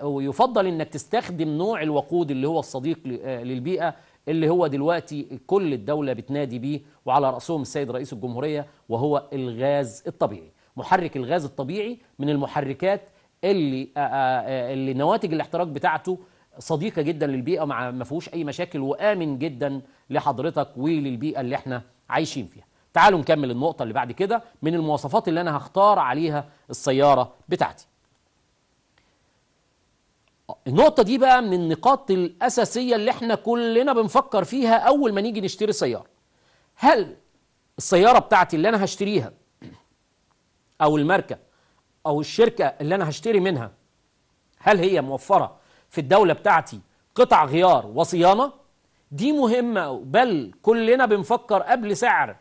ويفضل انك تستخدم نوع الوقود اللي هو الصديق آه، للبيئة اللي هو دلوقتي كل الدولة بتنادي بيه وعلى رأسهم السيد رئيس الجمهورية وهو الغاز الطبيعي محرك الغاز الطبيعي من المحركات اللي آه، آه، اللي نواتج الاحتراق بتاعته صديقه جدا للبيئه ما فيهوش اي مشاكل وامن جدا لحضرتك وللبيئه اللي احنا عايشين فيها تعالوا نكمل النقطة اللي بعد كده من المواصفات اللي أنا هختار عليها السيارة بتاعتي النقطة دي بقى من النقاط الأساسية اللي احنا كلنا بنفكر فيها أول ما نيجي نشتري سيارة هل السيارة بتاعتي اللي أنا هشتريها أو الماركة أو الشركة اللي أنا هشتري منها هل هي موفرة في الدولة بتاعتي قطع غيار وصيانة دي مهمة بل كلنا بنفكر قبل سعر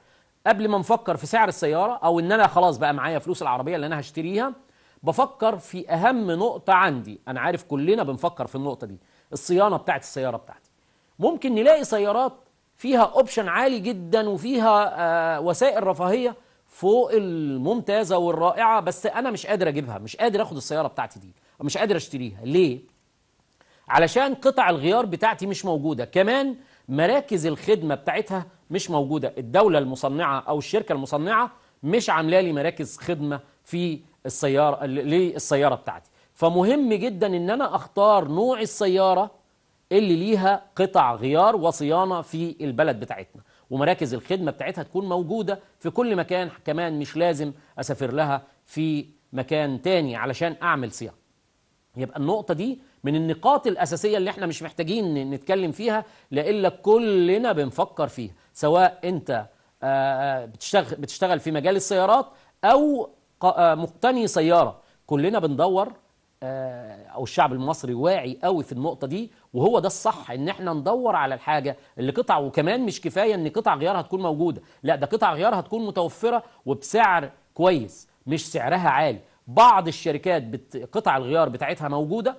قبل ما نفكر في سعر السياره او ان انا خلاص بقى معايا فلوس العربيه اللي انا هشتريها بفكر في اهم نقطه عندي انا عارف كلنا بنفكر في النقطه دي الصيانه بتاعت السياره بتاعتي ممكن نلاقي سيارات فيها اوبشن عالي جدا وفيها آه وسائل رفاهيه فوق الممتازه والرائعه بس انا مش قادر اجيبها مش قادر اخد السياره بتاعتي دي مش قادر اشتريها ليه علشان قطع الغيار بتاعتي مش موجوده كمان مراكز الخدمه بتاعتها مش موجوده الدوله المصنعه او الشركه المصنعه مش عامله لي مراكز خدمه في السياره للسياره بتاعتي فمهم جدا ان انا اختار نوع السياره اللي ليها قطع غيار وصيانه في البلد بتاعتنا ومراكز الخدمه بتاعتها تكون موجوده في كل مكان كمان مش لازم اسافر لها في مكان تاني علشان اعمل صيانه يبقى النقطه دي من النقاط الأساسية اللي احنا مش محتاجين نتكلم فيها لإلا كلنا بنفكر فيها سواء أنت آه، آه، بتشتغل, بتشتغل في مجال السيارات أو آه، مقتني سيارة كلنا بندور او الشعب المصري واعي قوي في النقطه دي وهو ده الصح ان احنا ندور على الحاجه اللي قطع وكمان مش كفايه ان قطع غيارها تكون موجوده لا ده قطع غيارها تكون متوفره وبسعر كويس مش سعرها عالي بعض الشركات قطع الغيار بتاعتها موجوده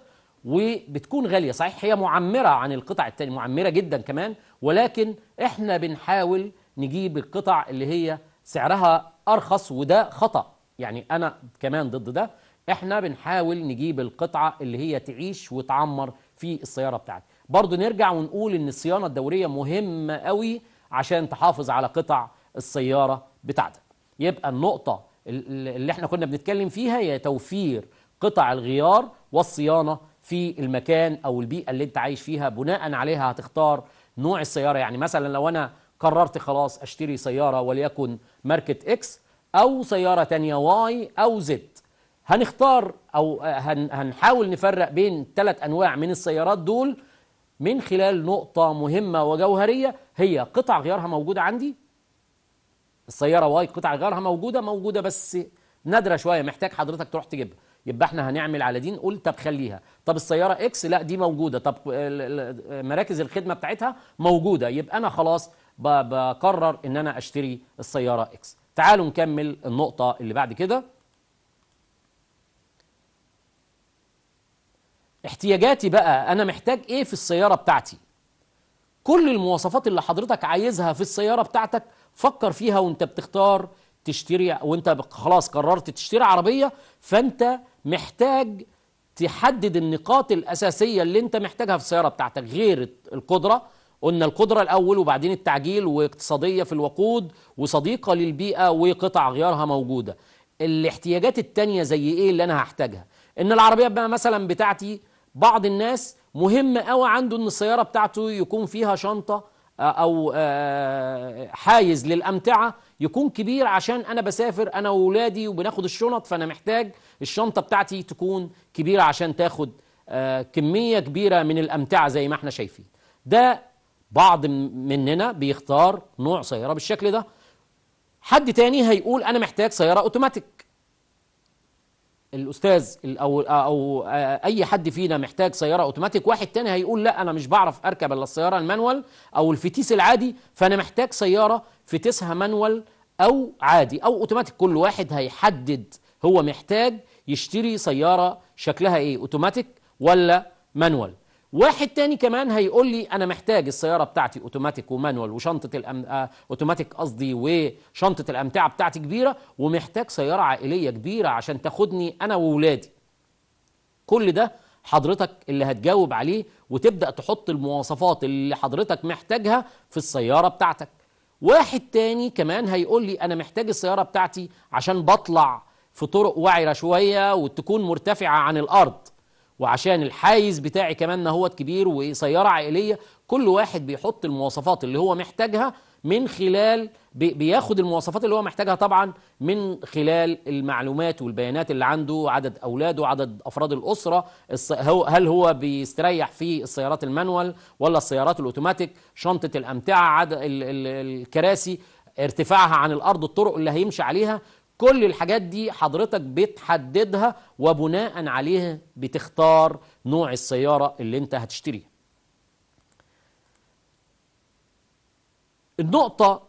وبتكون غالية صحيح هي معمرة عن القطع التانية معمرة جدا كمان ولكن احنا بنحاول نجيب القطع اللي هي سعرها أرخص وده خطأ يعني أنا كمان ضد ده احنا بنحاول نجيب القطعة اللي هي تعيش وتعمر في السيارة بتاعتي برضو نرجع ونقول ان الصيانة الدورية مهمة قوي عشان تحافظ على قطع السيارة بتاعتك يبقى النقطة اللي احنا كنا بنتكلم فيها هي توفير قطع الغيار والصيانة في المكان او البيئه اللي انت عايش فيها بناء عليها هتختار نوع السياره يعني مثلا لو انا قررت خلاص اشتري سياره وليكن ماركه اكس او سياره تانية واي او زد هنختار او هنحاول نفرق بين ثلاث انواع من السيارات دول من خلال نقطه مهمه وجوهريه هي قطع غيارها موجوده عندي السياره واي قطع غيارها موجوده موجوده بس نادره شويه محتاج حضرتك تروح تجيبها يبقى احنا هنعمل على دي نقول طب خليها طب السياره اكس لا دي موجوده طب مراكز الخدمه بتاعتها موجوده يبقى انا خلاص بقرر ان انا اشتري السياره اكس تعالوا نكمل النقطه اللي بعد كده احتياجاتي بقى انا محتاج ايه في السياره بتاعتي كل المواصفات اللي حضرتك عايزها في السياره بتاعتك فكر فيها وانت بتختار تشتري وانت خلاص قررت تشتري عربيه فانت محتاج تحدد النقاط الأساسية اللي أنت محتاجها في السيارة بتاعتك غير القدرة قلنا القدرة الأول وبعدين التعجيل واقتصادية في الوقود وصديقة للبيئة وقطع غيارها موجودة الاحتياجات التانية زي إيه اللي أنا هحتاجها إن العربية بقى مثلا بتاعتي بعض الناس مهم قوي عنده إن السيارة بتاعته يكون فيها شنطة آه، أو آه، حايز للأمتعة يكون كبير عشان انا بسافر انا واولادي وبناخد الشنط فانا محتاج الشنطه بتاعتي تكون كبيره عشان تاخد آه، كميه كبيره من الامتعه زي ما احنا شايفين ده بعض مننا بيختار نوع سياره بالشكل ده حد تاني هيقول انا محتاج سياره اوتوماتيك الاستاذ او او اي حد فينا محتاج سياره اوتوماتيك واحد تاني هيقول لا انا مش بعرف اركب الا السياره المانوال او الفتيس العادي فانا محتاج سياره فتيسها مانوال او عادي او اوتوماتيك كل واحد هيحدد هو محتاج يشتري سياره شكلها ايه اوتوماتيك ولا مانوال واحد تاني كمان هيقول لي انا محتاج السياره بتاعتي اوتوماتيك ومانوال وشنطه الأم... اوتوماتيك آه، قصدي وشنطه الامتعه بتاعتي كبيره ومحتاج سياره عائليه كبيره عشان تاخدني انا وولادي كل ده حضرتك اللي هتجاوب عليه وتبدا تحط المواصفات اللي حضرتك محتاجها في السياره بتاعتك واحد تاني كمان هيقول لي انا محتاج السياره بتاعتي عشان بطلع في طرق وعره شويه وتكون مرتفعه عن الارض وعشان الحايز بتاعي كمان هوت كبير وسيارة عائلية كل واحد بيحط المواصفات اللي هو محتاجها من خلال بياخد المواصفات اللي هو محتاجها طبعا من خلال المعلومات والبيانات اللي عنده عدد اولاده عدد افراد الاسره هل هو بيستريح في السيارات المانوال ولا السيارات الاوتوماتيك شنطه الامتعه عدد الكراسي ارتفاعها عن الارض الطرق اللي هيمشي عليها كل الحاجات دي حضرتك بتحددها وبناء عليها بتختار نوع السيارة اللي انت هتشتريها النقطة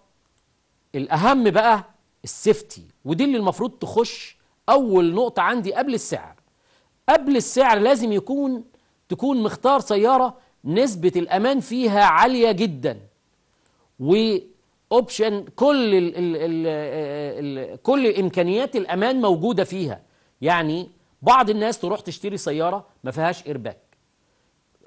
الأهم بقى السيفتي ودي اللي المفروض تخش أول نقطة عندي قبل السعر قبل السعر لازم يكون تكون مختار سيارة نسبة الأمان فيها عالية جدا و اوبشن كل ال ال الـ الـ كل امكانيات الامان موجوده فيها يعني بعض الناس تروح تشتري سياره ما فيهاش ايرباك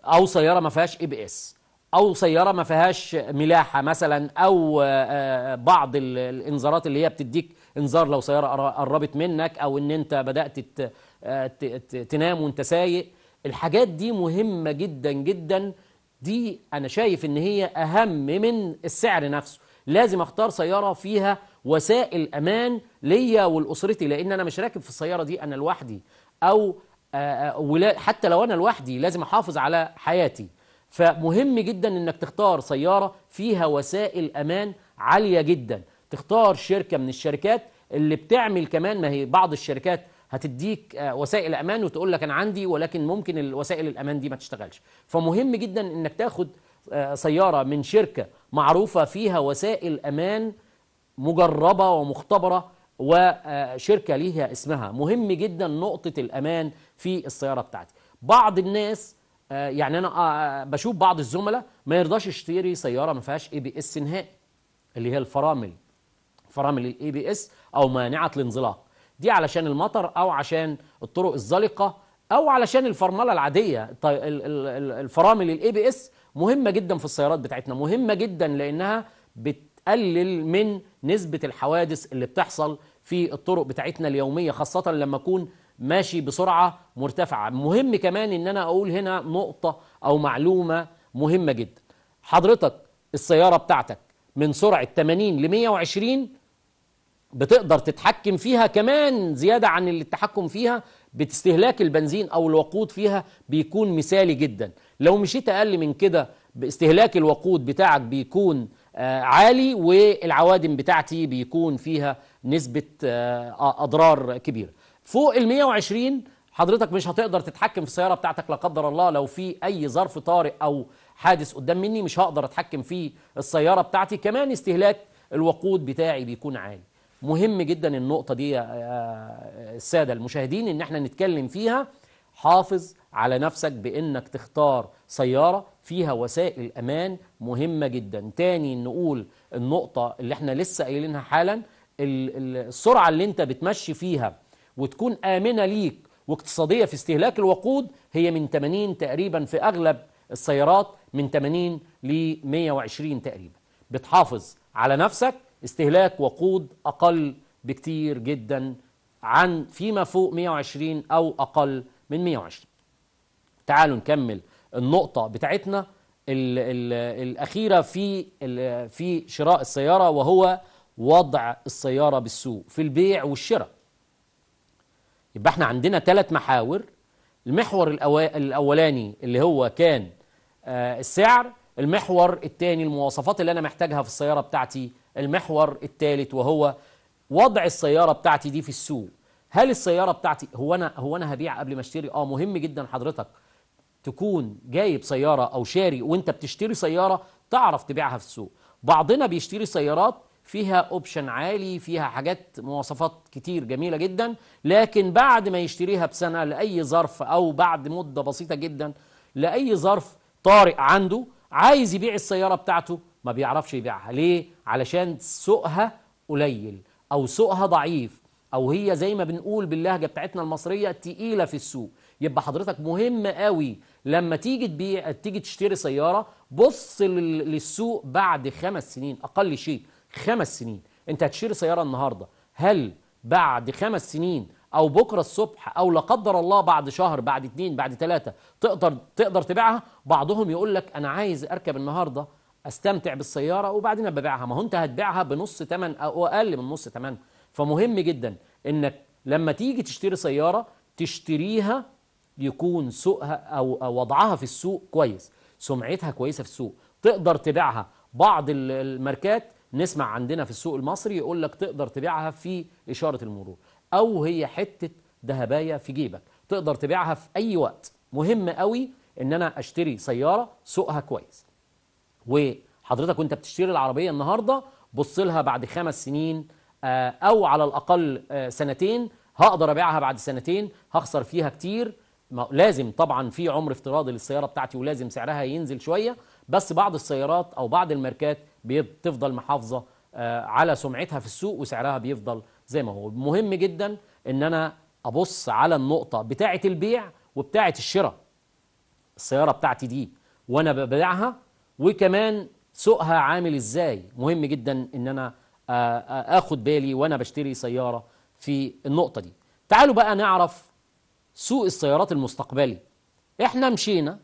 او سياره ما فيهاش اي بي اس او سياره ما فيهاش ملاحه مثلا او آه، آه، بعض الانذارات اللي هي بتديك انذار لو سياره قربت منك او ان انت بدات آه، تنام وانت سايق الحاجات دي مهمه جدا جدا دي انا شايف ان هي اهم من السعر نفسه لازم اختار سيارة فيها وسائل امان ليا ولاسرتي لان انا مش راكب في السيارة دي انا لوحدي او آه، آه، حتى لو انا لوحدي لازم احافظ على حياتي فمهم جدا انك تختار سيارة فيها وسائل امان عالية جدا تختار شركة من الشركات اللي بتعمل كمان ما هي بعض الشركات هتديك آه، وسائل امان وتقول لك انا عندي ولكن ممكن الوسائل الامان دي ما تشتغلش فمهم جدا انك تاخد سيارة من شركة معروفة فيها وسائل أمان مجربة ومختبرة وشركة ليها اسمها مهم جدا نقطة الأمان في السيارة بتاعتي بعض الناس آه، يعني أنا آه، آه، بشوف بعض الزملاء ما يرضاش يشتري سيارة ما فيهاش اي بي اس نهائي اللي هي الفرامل فرامل الاي بي اس او مانعة الانزلاق دي علشان المطر او عشان الطرق الزلقة او علشان الفرمله العاديه الفرامل الاي بي اس مهمة جدا في السيارات بتاعتنا مهمة جدا لأنها بتقلل من نسبة الحوادث اللي بتحصل في الطرق بتاعتنا اليومية خاصة لما أكون ماشي بسرعة مرتفعة مهم كمان إن أنا أقول هنا نقطة أو معلومة مهمة جدا حضرتك السيارة بتاعتك من سرعة 80 ل 120 بتقدر تتحكم فيها كمان زيادة عن اللي التحكم فيها باستهلاك البنزين أو الوقود فيها بيكون مثالي جدا لو مشيت أقل من كده باستهلاك الوقود بتاعك بيكون آه، عالي والعوادم بتاعتي بيكون فيها نسبة آه، آه، أضرار كبيرة فوق ال 120 حضرتك مش هتقدر تتحكم في السيارة بتاعتك لا قدر الله لو في أي ظرف طارئ أو حادث قدام مني مش هقدر أتحكم في السيارة بتاعتي كمان استهلاك الوقود بتاعي بيكون عالي مهم جدا النقطة دي السادة المشاهدين ان احنا نتكلم فيها حافظ على نفسك بانك تختار سيارة فيها وسائل امان مهمة جدا تاني نقول النقطة اللي احنا لسه قايلينها حالا السرعة اللي انت بتمشي فيها وتكون امنة ليك واقتصادية في استهلاك الوقود هي من 80 تقريبا في اغلب السيارات من 80 ل 120 تقريبا بتحافظ على نفسك استهلاك وقود أقل بكتير جدا عن فيما فوق 120 أو أقل من 120 تعالوا نكمل النقطة بتاعتنا الـ الـ الأخيرة في في شراء السيارة وهو وضع السيارة بالسوق في البيع والشراء يبقى احنا عندنا ثلاث محاور المحور الأولاني اللي هو كان آه، السعر المحور الثاني المواصفات اللي أنا محتاجها في السيارة بتاعتي المحور الثالث وهو وضع السياره بتاعتي دي في السوق هل السياره بتاعتي هو انا هو انا هبيع قبل ما اشتري اه مهم جدا حضرتك تكون جايب سياره او شاري وانت بتشتري سياره تعرف تبيعها في السوق بعضنا بيشتري سيارات فيها اوبشن عالي فيها حاجات مواصفات كتير جميله جدا لكن بعد ما يشتريها بسنه لاي ظرف او بعد مده بسيطه جدا لاي ظرف طارئ عنده عايز يبيع السياره بتاعته ما بيعرفش يبيعها ليه علشان سوقها قليل أو سوقها ضعيف أو هي زي ما بنقول باللهجة بتاعتنا المصرية تقيلة في السوق يبقى حضرتك مهم قوي لما تيجي تبيع تيجي تشتري سيارة بص للسوق بعد خمس سنين أقل شيء خمس سنين أنت هتشتري سيارة النهاردة هل بعد خمس سنين او بكره الصبح او لا قدر الله بعد شهر بعد اتنين بعد تلاته تقدر تقدر تبيعها بعضهم يقول لك انا عايز اركب النهارده استمتع بالسياره وبعدين ببيعها ما هو انت هتبيعها بنص ثمن او اقل من نص ثمن فمهم جدا انك لما تيجي تشتري سياره تشتريها يكون سوقها او, أو وضعها في السوق كويس سمعتها كويسه في السوق تقدر تبيعها بعض الماركات نسمع عندنا في السوق المصري يقول لك تقدر تبيعها في اشاره المرور او هي حته ذهبايه في جيبك تقدر تبيعها في اي وقت مهم قوي ان انا اشتري سياره سوقها كويس وحضرتك وانت بتشتري العربيه النهارده بص لها بعد خمس سنين آه، او على الاقل آه، سنتين هقدر ابيعها بعد سنتين هخسر فيها كتير لازم طبعا في عمر افتراضي للسياره بتاعتي ولازم سعرها ينزل شويه بس بعض السيارات او بعض الماركات بتفضل محافظه آه، على سمعتها في السوق وسعرها بيفضل زي ما هو مهم جدا ان انا ابص على النقطه بتاعه البيع وبتاعه الشراء السياره بتاعتي دي وانا ببيعها وكمان سوقها عامل ازاي مهم جدا ان انا اخد بالي وانا بشتري سياره في النقطه دي تعالوا بقى نعرف سوق السيارات المستقبلي احنا مشينا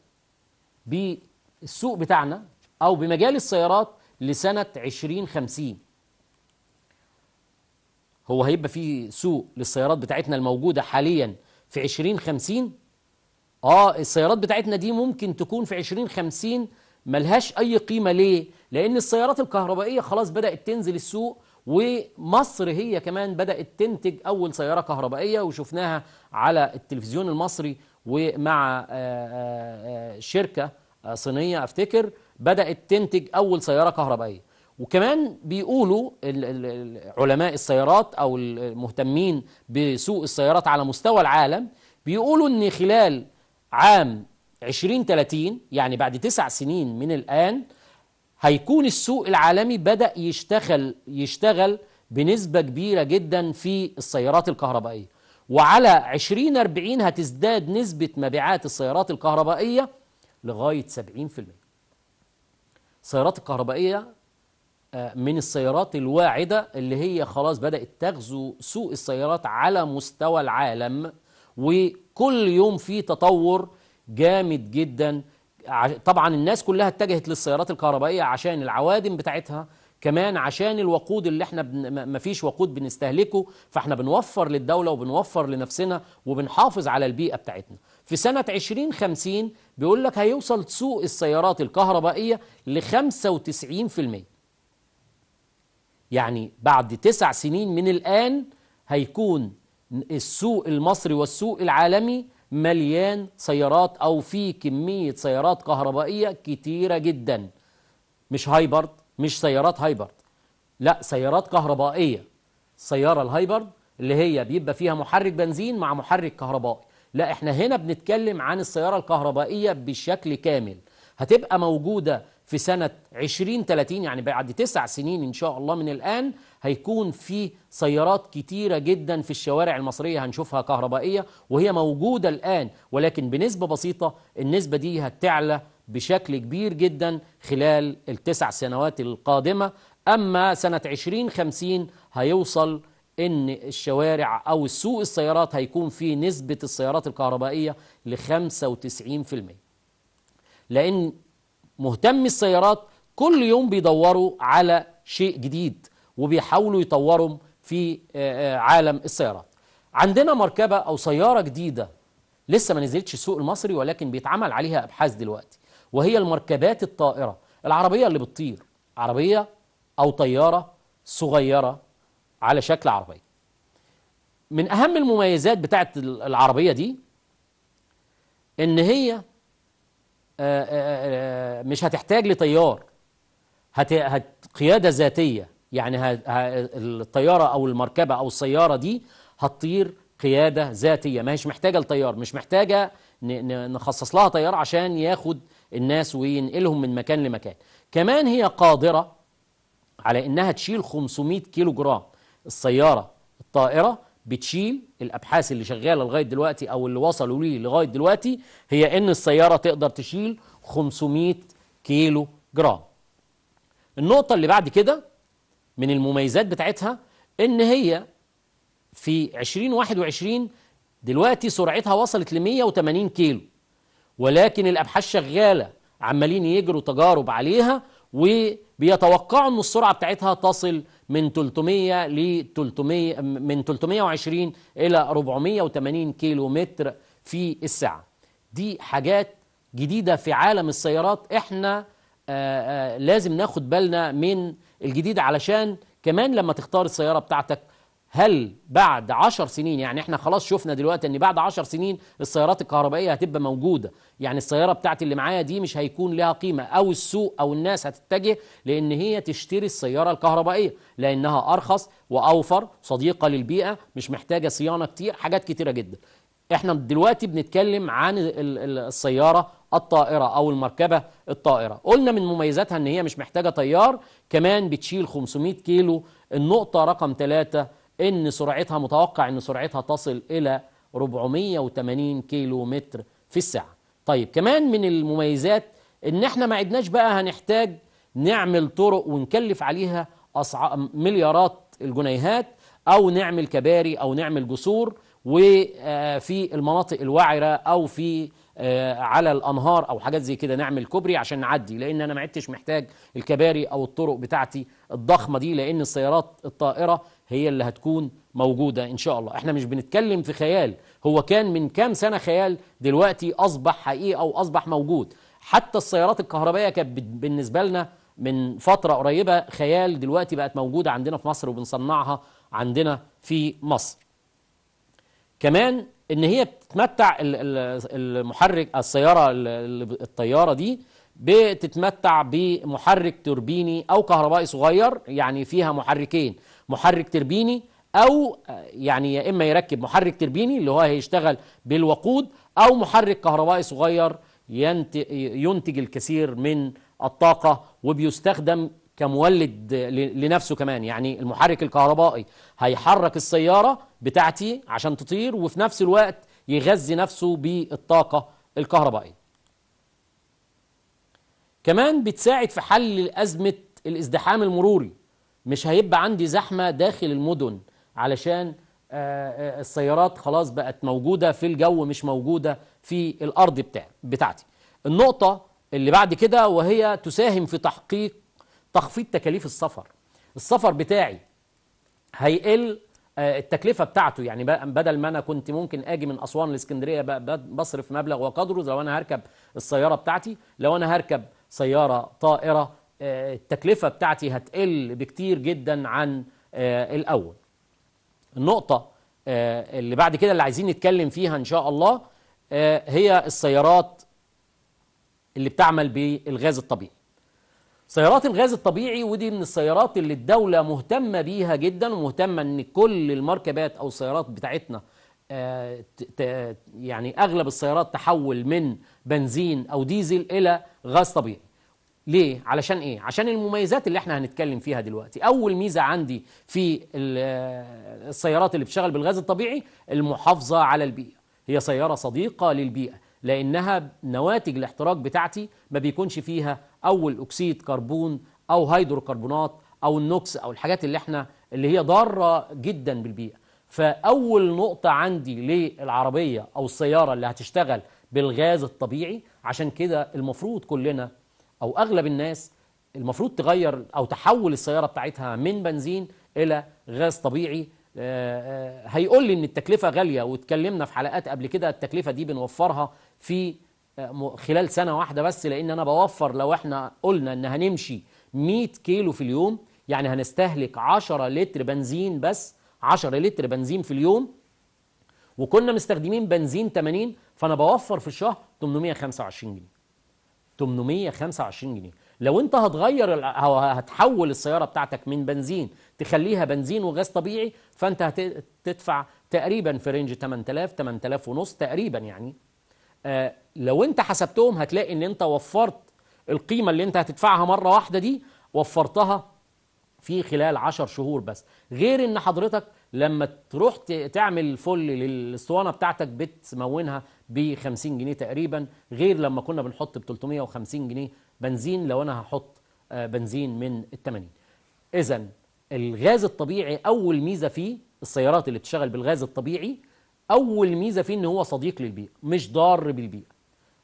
بالسوق بتاعنا او بمجال السيارات لسنه 2050 هو هيبقى في سوق للسيارات بتاعتنا الموجوده حاليا في 2050 اه السيارات بتاعتنا دي ممكن تكون في 2050 ملهاش أي قيمة ليه؟ لأن السيارات الكهربائية خلاص بدأت تنزل السوق ومصر هي كمان بدأت تنتج أول سيارة كهربائية وشفناها على التلفزيون المصري ومع آه، آه، آه، شركة صينية أفتكر بدأت تنتج أول سيارة كهربائية وكمان بيقولوا علماء السيارات أو المهتمين بسوق السيارات على مستوى العالم بيقولوا أن خلال عام 2030 يعني بعد تسع سنين من الآن هيكون السوق العالمي بدأ يشتغل يشتغل بنسبة كبيرة جدا في السيارات الكهربائية وعلى 2040 هتزداد نسبة مبيعات السيارات الكهربائية لغاية 70% السيارات الكهربائية آه، من السيارات الواعدة اللي هي خلاص بدأت تغزو سوق السيارات على مستوى العالم وكل يوم في تطور جامد جدا طبعا الناس كلها اتجهت للسيارات الكهربائيه عشان العوادم بتاعتها كمان عشان الوقود اللي احنا بن... مفيش وقود بنستهلكه فاحنا بنوفر للدوله وبنوفر لنفسنا وبنحافظ على البيئه بتاعتنا في سنه 2050 بيقول لك هيوصل سوق السيارات الكهربائيه ل 95% يعني بعد تسع سنين من الان هيكون السوق المصري والسوق العالمي مليان سيارات أو في كمية سيارات كهربائية كتيرة جدا مش هايبرد مش سيارات هايبرد لا سيارات كهربائية السيارة الهايبرد اللي هي بيبقى فيها محرك بنزين مع محرك كهربائي لا احنا هنا بنتكلم عن السيارة الكهربائية بشكل كامل هتبقى موجودة في سنة 2030 يعني بعد تسع سنين إن شاء الله من الآن هيكون في سيارات كتيرة جدا في الشوارع المصرية هنشوفها كهربائية وهي موجودة الآن ولكن بنسبة بسيطة النسبة دي هتعلى بشكل كبير جدا خلال التسع سنوات القادمة أما سنة 2050 هيوصل ان الشوارع او السوق السيارات هيكون فيه نسبة السيارات الكهربائية ل 95% لان مهتمي السيارات كل يوم بيدوروا على شيء جديد وبيحاولوا يطوروا في آه، آه، عالم السيارات عندنا مركبة أو سيارة جديدة لسه ما نزلتش السوق المصري ولكن بيتعمل عليها أبحاث دلوقتي وهي المركبات الطائرة العربية اللي بتطير عربية أو طيارة صغيرة على شكل عربية من أهم المميزات بتاعت العربية دي إن هي آه، آه، آه، مش هتحتاج لطيار هت... هت... قيادة ذاتية يعني ه... ه... الطيارة أو المركبة أو السيارة دي هتطير قيادة ذاتية ما هيش محتاجة لطيار مش محتاجة ن... نخصص لها طيار عشان ياخد الناس وينقلهم من مكان لمكان كمان هي قادرة على إنها تشيل 500 كيلو جرام السيارة الطائرة بتشيل الابحاث اللي شغاله لغايه دلوقتي او اللي وصلوا ليه لغايه دلوقتي هي ان السياره تقدر تشيل 500 كيلو جرام النقطه اللي بعد كده من المميزات بتاعتها ان هي في 2021 دلوقتي سرعتها وصلت ل 180 كيلو ولكن الابحاث شغاله عمالين يجروا تجارب عليها وبيتوقعوا ان السرعه بتاعتها تصل من 300 ل 300 من 320 الى 480 كيلو متر في الساعه دي حاجات جديده في عالم السيارات احنا آآ آه، آآ آه، لازم ناخد بالنا من الجديد علشان كمان لما تختار السياره بتاعتك هل بعد عشر سنين يعني احنا خلاص شفنا دلوقتي ان بعد عشر سنين السيارات الكهربائيه هتبقى موجوده يعني السياره بتاعتي اللي معايا دي مش هيكون لها قيمه او السوق او الناس هتتجه لان هي تشتري السياره الكهربائيه لانها ارخص واوفر صديقه للبيئه مش محتاجه صيانه كتير حاجات كتيره جدا احنا دلوقتي بنتكلم عن السياره الطائره او المركبه الطائره قلنا من مميزاتها ان هي مش محتاجه طيار كمان بتشيل 500 كيلو النقطه رقم ثلاثة ان سرعتها متوقع ان سرعتها تصل الى 480 كيلو متر في الساعه طيب كمان من المميزات ان احنا ما عدناش بقى هنحتاج نعمل طرق ونكلف عليها أسعار مليارات الجنيهات او نعمل كباري او نعمل جسور وفي آه، المناطق الوعره او في آه، على الانهار او حاجات زي كده نعمل كوبري عشان نعدي لان انا ما عدتش محتاج الكباري او الطرق بتاعتي الضخمه دي لان السيارات الطائره هي اللي هتكون موجودة إن شاء الله احنا مش بنتكلم في خيال هو كان من كام سنة خيال دلوقتي أصبح حقيقة أو أصبح موجود حتى السيارات الكهربائية كانت بالنسبة لنا من فترة قريبة خيال دلوقتي بقت موجودة عندنا في مصر وبنصنعها عندنا في مصر كمان ان هي بتتمتع المحرك السياره الطياره دي بتتمتع بمحرك توربيني او كهربائي صغير يعني فيها محركين محرك تربيني او يعني يا اما يركب محرك تربيني اللي هو هيشتغل بالوقود او محرك كهربائي صغير ينتج الكثير من الطاقه وبيستخدم كمولد لنفسه كمان يعني المحرك الكهربائي هيحرك السياره بتاعتي عشان تطير وفي نفس الوقت يغذي نفسه بالطاقه الكهربائيه كمان بتساعد في حل أزمة الازدحام المروري مش هيبقى عندي زحمة داخل المدن علشان آه، آه، السيارات خلاص بقت موجودة في الجو مش موجودة في الأرض بتاع بتاعتي النقطة اللي بعد كده وهي تساهم في تحقيق تخفيض تكاليف السفر السفر بتاعي هيقل آه، التكلفه بتاعته يعني بدل ما انا كنت ممكن اجي من اسوان لاسكندريه بصرف مبلغ وقدره لو انا هركب السياره بتاعتي لو انا هركب سياره طائره التكلفة بتاعتي هتقل بكتير جدا عن آه، الأول النقطة آه، اللي بعد كده اللي عايزين نتكلم فيها إن شاء الله آه، هي السيارات اللي بتعمل بالغاز الطبيعي سيارات الغاز الطبيعي ودي من السيارات اللي الدولة مهتمة بيها جدا ومهتمة ان كل المركبات او السيارات بتاعتنا يعني اغلب السيارات تحول من بنزين او ديزل الى غاز طبيعي ليه؟ علشان ايه؟ عشان المميزات اللي احنا هنتكلم فيها دلوقتي، أول ميزة عندي في السيارات اللي بتشتغل بالغاز الطبيعي المحافظة على البيئة، هي سيارة صديقة للبيئة، لأنها نواتج الاحتراق بتاعتي ما بيكونش فيها أول أكسيد كربون أو هيدروكربونات أو النوكس أو الحاجات اللي احنا اللي هي ضارة جدا بالبيئة، فأول نقطة عندي للعربية أو السيارة اللي هتشتغل بالغاز الطبيعي عشان كده المفروض كلنا او اغلب الناس المفروض تغير او تحول السياره بتاعتها من بنزين الى غاز طبيعي آه، آه، هيقول لي ان التكلفه غاليه واتكلمنا في حلقات قبل كده التكلفه دي بنوفرها في آه، خلال سنه واحده بس لان انا بوفر لو احنا قلنا ان هنمشي 100 كيلو في اليوم يعني هنستهلك 10 لتر بنزين بس 10 لتر بنزين في اليوم وكنا مستخدمين بنزين 80 فانا بوفر في الشهر 825 جنيه 825 جنيه لو انت هتغير او هتحول السياره بتاعتك من بنزين تخليها بنزين وغاز طبيعي فانت هتدفع تقريبا في رينج 8000 8000 ونص تقريبا يعني آه لو انت حسبتهم هتلاقي ان انت وفرت القيمه اللي انت هتدفعها مره واحده دي وفرتها في خلال 10 شهور بس غير ان حضرتك لما تروح تعمل فل للاسطوانه بتاعتك بتمونها ب 50 جنيه تقريبا غير لما كنا بنحط ب 350 جنيه بنزين لو انا هحط آه، بنزين من ال 80 اذا الغاز الطبيعي اول ميزه فيه السيارات اللي بتشتغل بالغاز الطبيعي اول ميزه فيه ان هو صديق للبيئه مش ضار بالبيئه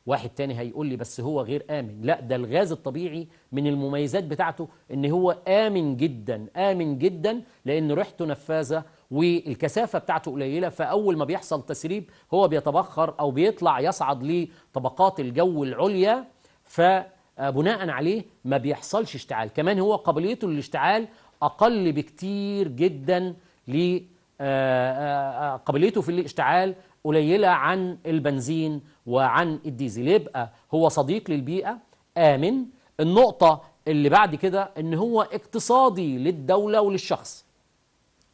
واحد تاني هيقول لي بس هو غير آمن لا ده الغاز الطبيعي من المميزات بتاعته ان هو آمن جدا آمن جدا لأن ريحته نفاذة والكثافة بتاعته قليلة فأول ما بيحصل تسريب هو بيتبخر أو بيطلع يصعد لطبقات الجو العليا فبناء عليه ما بيحصلش اشتعال كمان هو قابليته للاشتعال أقل بكتير جدا آه، آه، آه، قابليته في الاشتعال قليلة عن البنزين وعن الديزل يبقى هو صديق للبيئة آمن النقطة اللي بعد كده ان هو اقتصادي للدولة وللشخص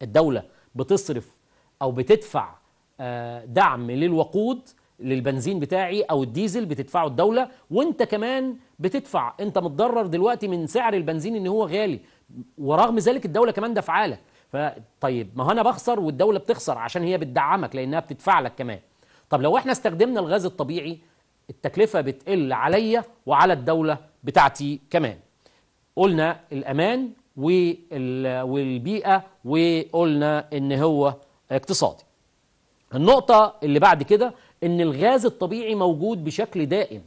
الدولة بتصرف او بتدفع آه، دعم للوقود للبنزين بتاعي او الديزل بتدفعه الدولة وانت كمان بتدفع انت متضرر دلوقتي من سعر البنزين ان هو غالي ورغم ذلك الدولة كمان دفعالك فطيب ما هو انا بخسر والدوله بتخسر عشان هي بتدعمك لانها بتدفع لك كمان طب لو احنا استخدمنا الغاز الطبيعي التكلفه بتقل عليا وعلى الدوله بتاعتي كمان قلنا الامان والبيئه وقلنا ان هو اقتصادي النقطه اللي بعد كده ان الغاز الطبيعي موجود بشكل دائم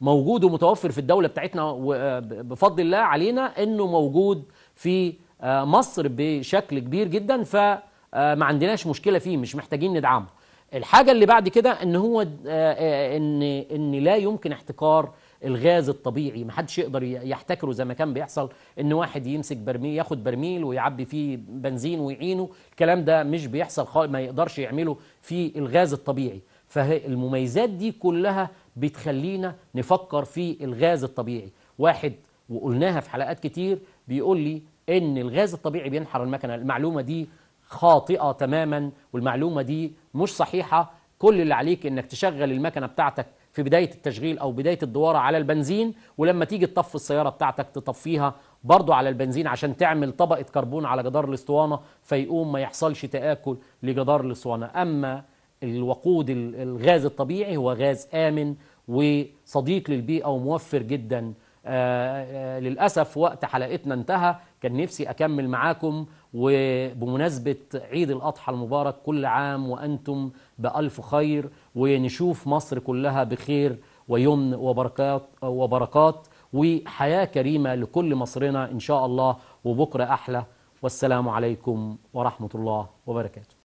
موجود ومتوفر في الدوله بتاعتنا بفضل الله علينا انه موجود في آه، مصر بشكل كبير جدا فما آه، عندناش مشكله فيه مش محتاجين ندعمه الحاجه اللي بعد كده ان هو آه، ان ان لا يمكن احتكار الغاز الطبيعي ما حدش يقدر يحتكره زي ما كان بيحصل ان واحد يمسك برميل ياخد برميل ويعبي فيه بنزين ويعينه الكلام ده مش بيحصل خالص ما يقدرش يعمله في الغاز الطبيعي فالمميزات دي كلها بتخلينا نفكر في الغاز الطبيعي واحد وقلناها في حلقات كتير بيقول لي ان الغاز الطبيعي بينحر المكنه المعلومه دي خاطئه تماما والمعلومه دي مش صحيحه كل اللي عليك انك تشغل المكنه بتاعتك في بدايه التشغيل او بدايه الدواره على البنزين ولما تيجي تطفي السياره بتاعتك تطفيها برضه على البنزين عشان تعمل طبقه كربون على جدار الاسطوانه فيقوم ما يحصلش تاكل لجدار الاسطوانه اما الوقود الغاز الطبيعي هو غاز امن وصديق للبيئه وموفر جدا آه، آه، للأسف وقت حلقتنا انتهى كان نفسي أكمل معاكم وبمناسبة عيد الأضحى المبارك كل عام وأنتم بألف خير ونشوف مصر كلها بخير ويمن وبركات, وبركات وحياة كريمة لكل مصرنا إن شاء الله وبكرة أحلى والسلام عليكم ورحمة الله وبركاته